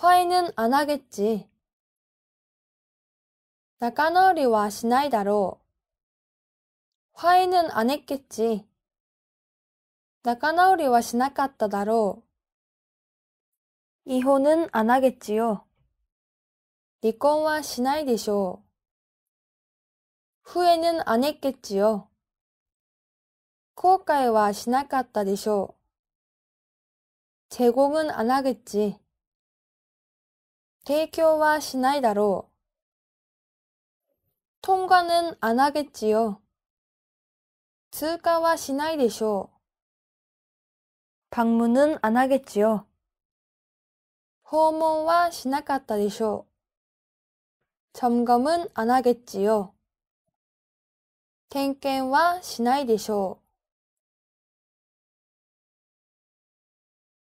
화해는안하겠지仲直りはしないだろう。화해는안했겠지이혼은안하겠지요離婚はしないでしょう후회는안했겠지요後悔はしなかったでしょう。제공은안하겠지提供はしないだろう。통과는안하겠지요通過はしないでしょう。방문은안하겠지요訪問はしなかったでしょう。점검은안하겠지요点検はしないでしょう。